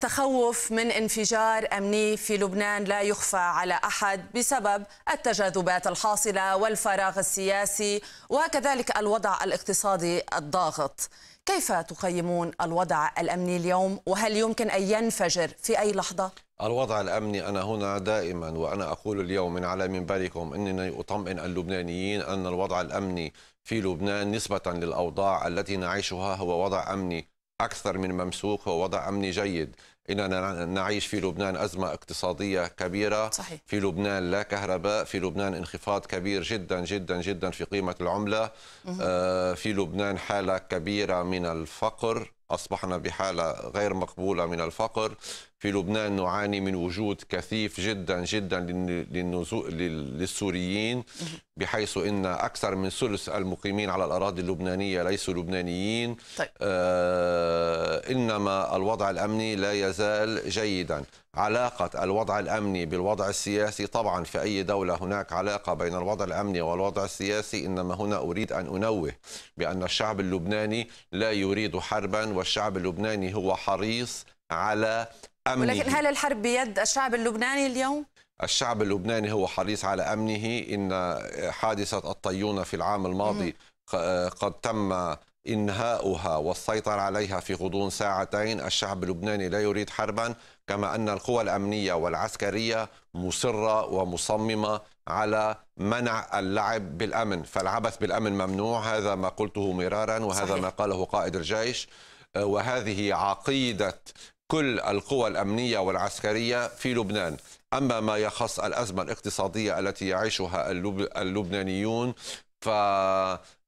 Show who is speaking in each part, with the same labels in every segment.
Speaker 1: تخوف من انفجار امني في لبنان لا يخفى على احد بسبب التجاذبات الحاصله والفراغ السياسي وكذلك الوضع الاقتصادي الضاغط. كيف تقيمون الوضع الامني اليوم وهل يمكن ان ينفجر في اي لحظه؟ الوضع الامني انا هنا دائما وانا اقول اليوم من على منبركم انني اطمئن اللبنانيين ان الوضع الامني في لبنان نسبه للاوضاع التي نعيشها هو وضع امني أكثر من ممسوخ ووضع أمني جيد إننا نعيش في لبنان أزمة اقتصادية كبيرة صحيح. في لبنان لا كهرباء في لبنان انخفاض كبير جدا جدا جدا في قيمة العملة آه في لبنان حالة كبيرة من الفقر أصبحنا بحالة غير مقبولة من الفقر في لبنان نعاني من وجود كثيف جدا جدا للسوريين بحيث ان اكثر من ثلث المقيمين على الاراضي اللبنانيه ليسوا لبنانيين طيب. آه انما الوضع الامني لا يزال جيدا علاقه الوضع الامني بالوضع السياسي طبعا في اي دوله هناك علاقه بين الوضع الامني والوضع السياسي انما هنا اريد ان انوه بان الشعب اللبناني لا يريد حربا والشعب اللبناني هو حريص على أمنه ولكن هل الحرب بيد الشعب اللبناني اليوم؟ الشعب اللبناني هو حريص على أمنه إن حادثة الطيونة في العام الماضي قد تم إنهاؤها والسيطرة عليها في غضون ساعتين الشعب اللبناني لا يريد حربا كما أن القوى الأمنية والعسكرية مصرة ومصممة على منع اللعب بالأمن فالعبث بالأمن ممنوع هذا ما قلته مرارا وهذا صحيح. ما قاله قائد الجيش وهذه عقيدة كل القوى الأمنية والعسكرية في لبنان أما ما يخص الأزمة الاقتصادية التي يعيشها اللبنانيون ف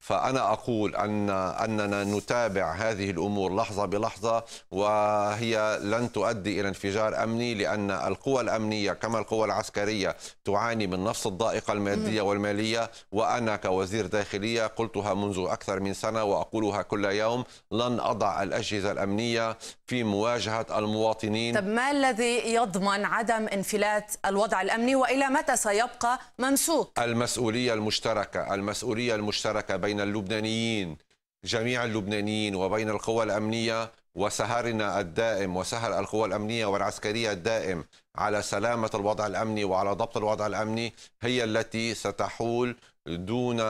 Speaker 1: فأنا أقول أن أننا نتابع هذه الأمور لحظة بلحظة وهي لن تؤدي إلى انفجار أمني لأن القوى الأمنية كما القوى العسكرية تعاني من نفس الضائقة المادية والمالية وأنا كوزير داخلية قلتها منذ أكثر من سنة وأقولها كل يوم لن أضع الأجهزة الأمنية في مواجهة المواطنين طب ما الذي يضمن عدم انفلات الوضع الأمني وإلى متى سيبقى ممسوك؟ المسؤولية المشتركة المسؤولية المشتركة بين بين اللبنانيين جميع اللبنانيين وبين القوى الأمنية وسهرنا الدائم وسهر القوى الأمنية والعسكرية الدائم على سلامة الوضع الأمني وعلى ضبط الوضع الأمني هي التي ستحول دون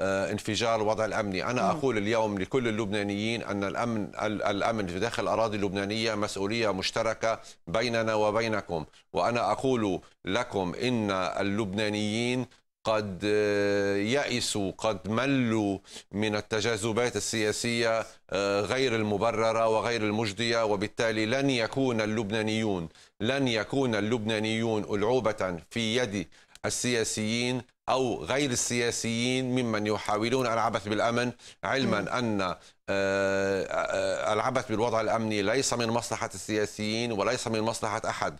Speaker 1: آه، انفجار الوضع الامني، انا اقول اليوم لكل اللبنانيين ان الامن الامن في داخل الاراضي اللبنانيه مسؤوليه مشتركه بيننا وبينكم، وانا اقول لكم ان اللبنانيين قد آه، يأسوا قد ملوا من التجاذبات السياسية آه، غير المبررة وغير المجدية وبالتالي لن يكون اللبنانيون لن يكون اللبنانيون ألعوبة في يد السياسيين أو غير السياسيين ممن يحاولون العبث بالأمن علما أن آه، العبث بالوضع الأمني ليس من مصلحة السياسيين وليس من مصلحة أحد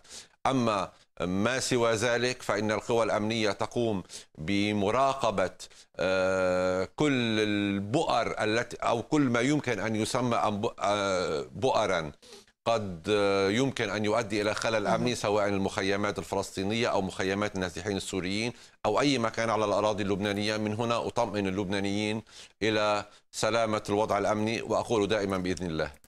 Speaker 1: أما ما سوى ذلك فإن القوى الأمنية تقوم بمراقبة آه، كل البؤر التي أو كل ما يمكن أن يسمى آه، بؤرا قد آه، يمكن أن يؤدي إلى خلل أمني سواء المخيمات الفلسطينية أو مخيمات النازحين السوريين أو أي مكان على الأراضي اللبنانية من هنا أطمئن اللبنانيين إلى سلامة الوضع الأمني وأقول دائما بإذن الله